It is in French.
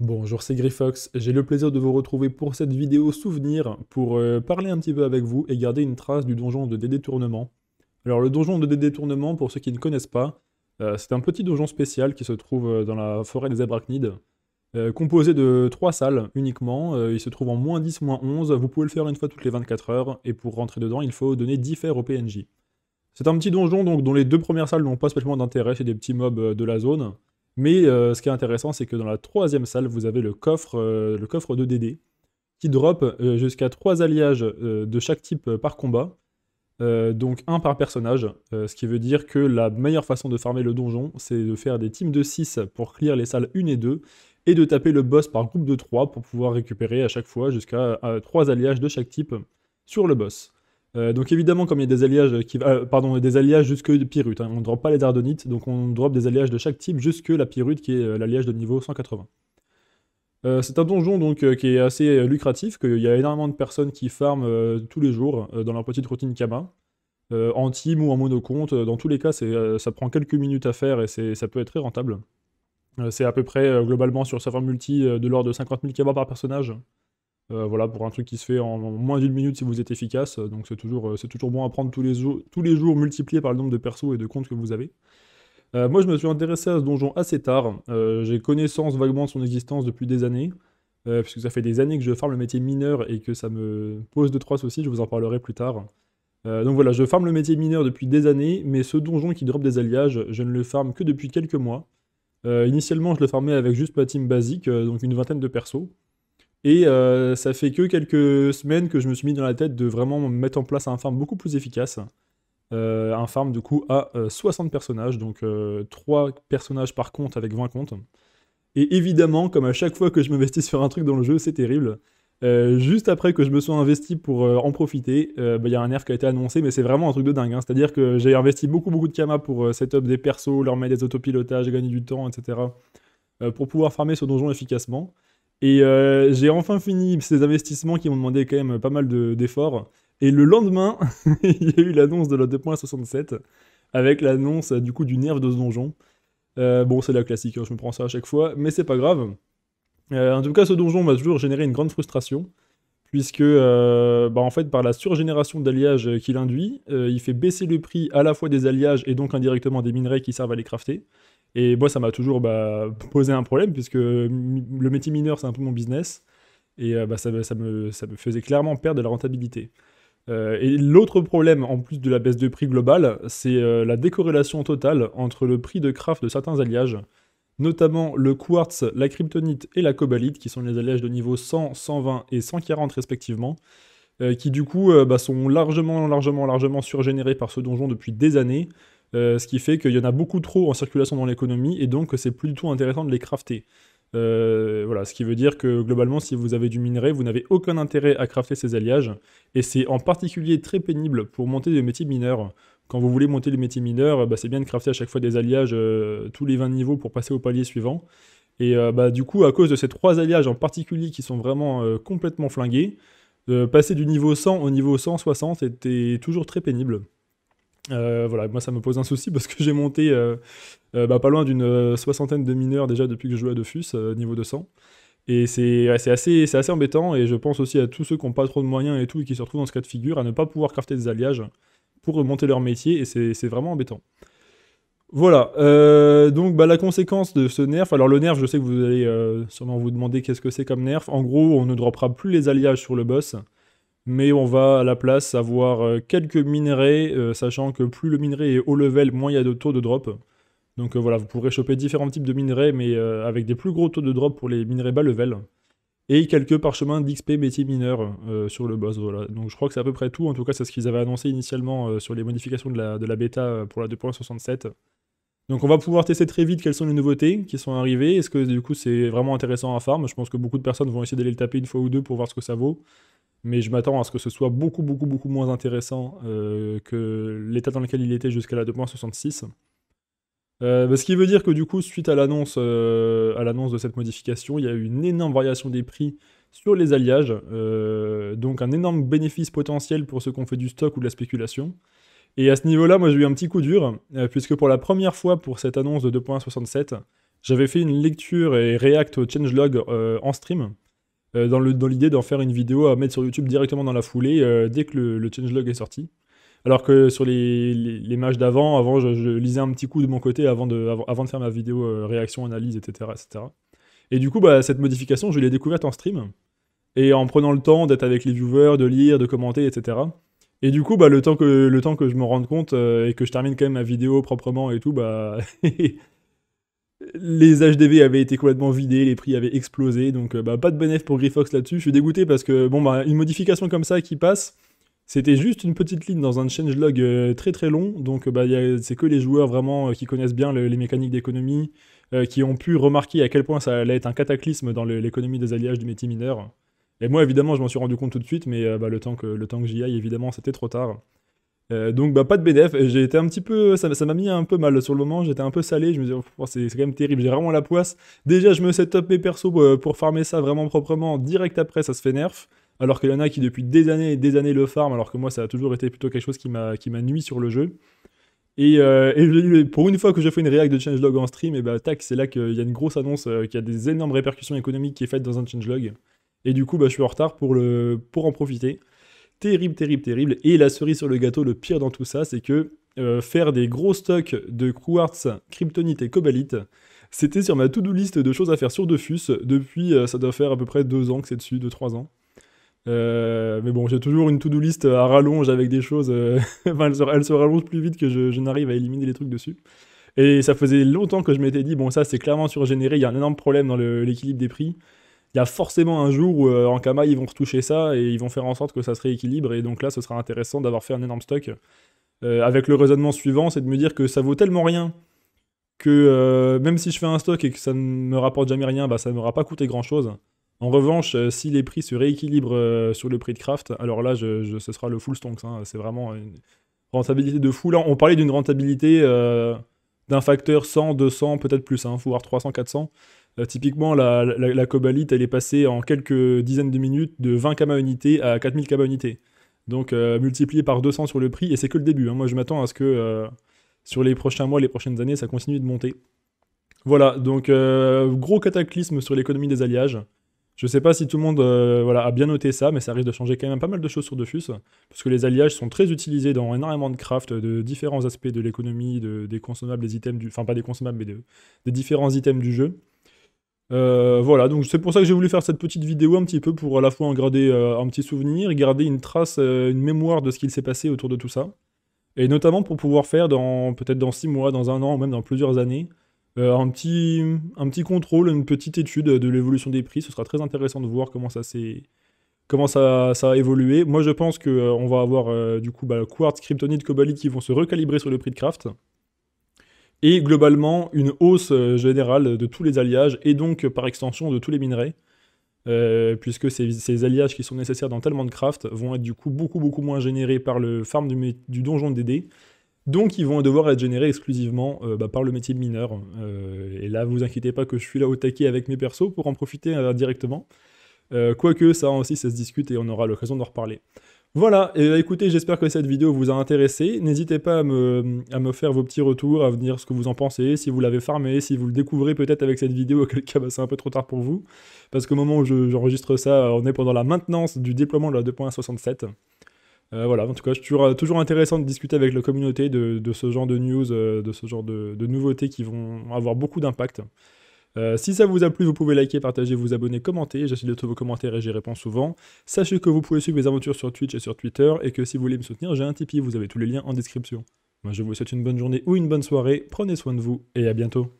Bonjour, c'est Grifox. J'ai le plaisir de vous retrouver pour cette vidéo souvenir pour euh, parler un petit peu avec vous et garder une trace du donjon de Dédétournement. Alors le donjon de Dédétournement, pour ceux qui ne connaissent pas, euh, c'est un petit donjon spécial qui se trouve euh, dans la forêt des Abrachnides, composé de trois salles uniquement. il se trouve en moins 10, moins 11. Vous pouvez le faire une fois toutes les 24 heures et pour rentrer dedans, il faut donner 10 fers au PNJ. C'est un petit donjon donc dont les deux premières salles n'ont pas spécialement d'intérêt, c'est des petits mobs de la zone. Mais euh, ce qui est intéressant, c'est que dans la troisième salle, vous avez le coffre, euh, le coffre de DD, qui drop euh, jusqu'à 3 alliages de chaque type par combat, donc un par personnage, ce qui veut dire que la meilleure façon de farmer le donjon, c'est de faire des teams de 6 pour clear les salles 1 et 2, et de taper le boss par groupe de 3 pour pouvoir récupérer à chaque fois jusqu'à 3 alliages de chaque type sur le boss. Euh, donc évidemment, comme il y a des alliages, qui, euh, pardon, des alliages jusque de hein. on ne drop pas les dardonites, donc on drop des alliages de chaque type jusque la pyrrhute qui est euh, l'alliage de niveau 180. c'est un donjon donc qui est assez lucratif, qu'il y a énormément de personnes qui farment tous les jours dans leur petite routine Kama, en team ou en monocompte. Dans tous les cas, ça prend quelques minutes à faire et ça peut être très rentable. c'est à peu près globalement sur serveur multi de l'ordre de 50 000 Kama par personnage. Euh, voilà, pour un truc qui se fait en, moins d'une minute si vous êtes efficace. Donc c'est toujours, euh, toujours bon à prendre tous les, jours, tous les jours multiplié par le nombre de persos et de comptes que vous avez. Euh, moi, je me suis intéressé à ce donjon assez tard. j'ai connaissance vaguement de son existence depuis des années, puisque ça fait des années que je farme le métier mineur et que ça me pose de trois soucis. Je vous en parlerai plus tard. donc voilà, je farme le métier mineur depuis des années, mais ce donjon qui drop des alliages, je ne le farme que depuis quelques mois. initialement, je le farmais avec juste ma team basique, donc une vingtaine de persos. Et euh, ça fait que quelques semaines que je me suis mis dans la tête de vraiment mettre en place un farm beaucoup plus efficace. Euh, un farm du coup à 60 euh, personnages, donc 3 personnages par compte avec 20 comptes. Et évidemment, comme à chaque fois que je m'investis sur un truc dans le jeu, c'est terrible. juste après que je me sois investi pour en profiter, bah, il y a un nerf qui a été annoncé, mais c'est vraiment un truc de dingue. Hein. C'est-à-dire que j'ai investi beaucoup beaucoup de kama pour setup des persos, leur mettre des autopilotages, gagner du temps, etc. pour pouvoir farmer ce donjon efficacement. Et euh, j'ai enfin fini ces investissements qui m'ont demandé quand même pas mal d'efforts. et le lendemain, il y a eu l'annonce de la 2.67 avec l'annonce du coup du nerf de ce donjon. Euh, bon, c'est la classique, hein, je me prends ça à chaque fois, mais c'est pas grave. Euh, en tout cas, ce donjon m'a toujours généré une grande frustration, puisque bah, en fait, par la surgénération d'alliages qu'il induit, il fait baisser le prix à la fois des alliages et donc indirectement des minerais qui servent à les crafter. Et moi, ça m'a toujours bah, posé un problème, puisque le métier mineur, c'est un peu mon business. Et euh, bah, ça, me, faisait clairement perdre de la rentabilité. Euh, et l'autre problème, en plus de la baisse de prix globale, c'est euh, la décorrélation totale entre le prix de craft de certains alliages, notamment le quartz, la kryptonite et la cobalite, qui sont les alliages de niveau 100, 120 et 140 respectivement, qui du coup bah, sont largement, largement, largement surgénérés par ce donjon depuis des années. Euh, ce qui fait qu'il y en a beaucoup trop en circulation dans l'économie et donc c'est plus du tout intéressant de les crafter. Euh, voilà, ce qui veut dire que globalement, si vous avez du minerai, vous n'avez aucun intérêt à crafter ces alliages. Et c'est en particulier très pénible pour monter des métiers mineurs. Quand vous voulez monter des métiers mineurs, bah, c'est bien de crafter à chaque fois des alliages euh, tous les 20 niveaux pour passer au palier suivant. Et bah, du coup, à cause de ces trois alliages en particulier qui sont vraiment complètement flingués, passer du niveau 100 au niveau 160 était toujours très pénible. Euh, voilà, moi ça me pose un souci parce que j'ai monté euh, euh, bah, pas loin d'une soixantaine de mineurs déjà depuis que je joue à Dofus, niveau 200. Et c'est assez, assez embêtant et je pense aussi à tous ceux qui n'ont pas trop de moyens et tout et qui se retrouvent dans ce cas de figure à ne pas pouvoir crafter des alliages pour remonter leur métier et c'est vraiment embêtant. Voilà, donc bah, la conséquence de ce nerf, alors le nerf je sais que vous allez sûrement vous demander qu'est-ce que c'est comme nerf, en gros on ne droppera plus les alliages sur le boss, mais on va à la place avoir euh, quelques minerais, euh, sachant que plus le minerai est haut level, moins il y a de taux de drop. Donc euh, voilà, vous pourrez choper différents types de minerais, mais avec des plus gros taux de drop pour les minerais bas level. Et quelques parchemins d'XP métier mineur sur le boss, voilà. Donc je crois que c'est à peu près tout, en tout cas c'est ce qu'ils avaient annoncé initialement sur les modifications de la, de la bêta pour la 2.67. Donc on va pouvoir tester très vite quelles sont les nouveautés qui sont arrivées. Est-ce que du coup c'est vraiment intéressant à farm Je pense que beaucoup de personnes vont essayer d'aller le taper une fois ou deux pour voir ce que ça vaut mais je m'attends à ce que ce soit beaucoup, beaucoup, beaucoup moins intéressant euh, que l'état dans lequel il était jusqu'à la 2.66. Euh, bah, ce qui veut dire que du coup, suite à l'annonce, euh, à l'annonce de cette modification, il y a eu une énorme variation des prix sur les alliages, donc un énorme bénéfice potentiel pour ceux qui ont fait du stock ou de la spéculation. Et à ce niveau-là, moi j'ai eu un petit coup dur, puisque pour la première fois pour cette annonce de 2.67, j'avais fait une lecture et React au changelog en stream, euh, dans l'idée d'en faire une vidéo à mettre sur YouTube directement dans la foulée euh, dès que le, changelog est sorti. Alors que sur les, matchs d'avant, avant, je, lisais un petit coup de mon côté avant de, avant, de faire ma vidéo euh, réaction, analyse, etc., etc. Et du coup, bah, cette modification, je l'ai découverte en stream. Et en prenant le temps d'être avec les viewers, de lire, de commenter, etc. Et du coup, bah, le, temps que, le temps que je me rende compte et que je termine quand même ma vidéo proprement et tout, bah, les HDV avaient été complètement vidés, les prix avaient explosé, donc euh, bah, pas de bénéfice pour Grifox là-dessus. Je suis dégoûté parce que bon bah, une modification comme ça qui passe, c'était juste une petite ligne dans un changelog log euh, très très long, donc bah, c'est que les joueurs vraiment euh, qui connaissent bien les mécaniques d'économie, qui ont pu remarquer à quel point ça allait être un cataclysme dans l'économie des alliages du métier mineur. Et moi évidemment je m'en suis rendu compte tout de suite, mais le temps que, le temps que j'y aille évidemment c'était trop tard. Euh, donc bah, pas de BDF, j'ai été un petit peu, ça, m'a mis un peu mal sur le moment, j'étais un peu salé, je me disais oh, c'est, quand même terrible, j'ai vraiment la poisse. Déjà je me set up mes persos euh, pour farmer ça vraiment proprement, direct après ça se fait nerf, alors qu'il y en a qui depuis des années et des années le farm, alors que moi ça a toujours été plutôt quelque chose qui m'a, nuit sur le jeu. Et, euh, pour une fois que j'ai fait une réact de changelog en stream, et bah tac, c'est là qu'il y a une grosse annonce, qu'il y a des énormes répercussions économiques qui est faite dans un changelog. Et du coup bah, je suis en retard pour, le, pour en profiter terrible, terrible, terrible. Et la cerise sur le gâteau, le pire dans tout ça, c'est que euh, faire des gros stocks de quartz, kryptonite et cobalite, c'était sur ma to-do list de choses à faire sur DeFus Depuis, euh, ça doit faire à peu près deux ans que c'est dessus, deux, trois ans. Euh, mais bon, j'ai toujours une to-do list à rallonge avec des choses. enfin, elle se, rallonge plus vite que je, je n'arrive à éliminer les trucs dessus. Et ça faisait longtemps que je m'étais dit, bon, ça c'est clairement surgénéré, il y a un énorme problème dans l'équilibre des prix il y a forcément un jour où euh, en Kama ils vont retoucher ça et ils vont faire en sorte que ça se rééquilibre. Et donc là, ce sera intéressant d'avoir fait un énorme stock. Euh, avec le raisonnement suivant, c'est de me dire que ça vaut tellement rien que euh, même si je fais un stock et que ça ne me rapporte jamais rien, bah, ça ne m'aura pas coûté grand chose. En revanche, si les prix se rééquilibrent sur le prix de craft, alors là, je, ce sera le full stonks. Hein. c'est vraiment une rentabilité de fou. Là, on parlait d'une rentabilité d'un facteur 100, 200, peut-être plus, hein, voire 300, 400 typiquement, la, la, cobalite, elle est passée en quelques dizaines de minutes de 20 kama unités à 4000 kama unités. Donc euh, multiplié par 200 sur le prix, et c'est que le début. Hein. Moi, je m'attends à ce que euh, sur les prochains mois, les prochaines années, ça continue de monter. Voilà, donc euh, gros cataclysme sur l'économie des alliages. Je ne sais pas si tout le monde a bien noté ça, mais ça risque de changer quand même pas mal de choses sur Dofus, parce que les alliages sont très utilisés dans énormément de craft, de différents aspects de l'économie, des consommables, des items, du, enfin pas des consommables, mais des différents items du jeu. Euh, voilà, donc c'est pour ça que j'ai voulu faire cette petite vidéo un petit peu pour à la fois en garder euh, un petit souvenir, garder une trace, euh, une mémoire de ce qu'il s'est passé autour de tout ça. Et notamment pour pouvoir faire dans peut-être dans 6 mois, dans un an ou même dans plusieurs années, un, petit, un petit contrôle, une petite étude de l'évolution des prix. Ce sera très intéressant de voir comment ça s'est. Comment ça, ça, a évolué. Moi, je pense qu'on on va avoir du coup bah, Quartz, Kryptonite, Cobalt qui vont se recalibrer sur le prix de craft et globalement une hausse euh, générale de tous les alliages et donc euh, par extension de tous les minerais, euh, puisque ces, alliages qui sont nécessaires dans tellement de craft vont être du coup beaucoup beaucoup moins générés par le farm du, donjon de DD. Donc ils vont devoir être générés exclusivement bah, par le métier de mineur. et là, vous inquiétez pas que je suis là au taquet avec mes persos pour en profiter directement. Quoique ça aussi, ça se discute et on aura l'occasion d'en reparler. Voilà, et euh, écoutez, j'espère que cette vidéo vous a intéressé. N'hésitez pas à me, faire vos petits retours, à venir ce que vous en pensez, si vous l'avez farmé, si vous le découvrez peut-être avec cette vidéo, auquel cas bah, c'est un peu trop tard pour vous. Parce qu'au moment où j'enregistre ça, euh, on est pendant la maintenance du déploiement de la 2.167, euh, voilà, en tout cas, c'est toujours, toujours, intéressant de discuter avec la communauté de, ce genre de news, de ce genre de nouveautés qui vont avoir beaucoup d'impact. Euh, si ça vous a plu, vous pouvez liker, partager, vous abonner, commenter. J'essaie de tous vos commentaires et j'y réponds souvent. Sachez que vous pouvez suivre mes aventures sur Twitch et sur Twitter et que si vous voulez me soutenir, j'ai un Tipeee. Vous avez tous les liens en description. Moi, je vous souhaite une bonne journée ou une bonne soirée. Prenez soin de vous et à bientôt.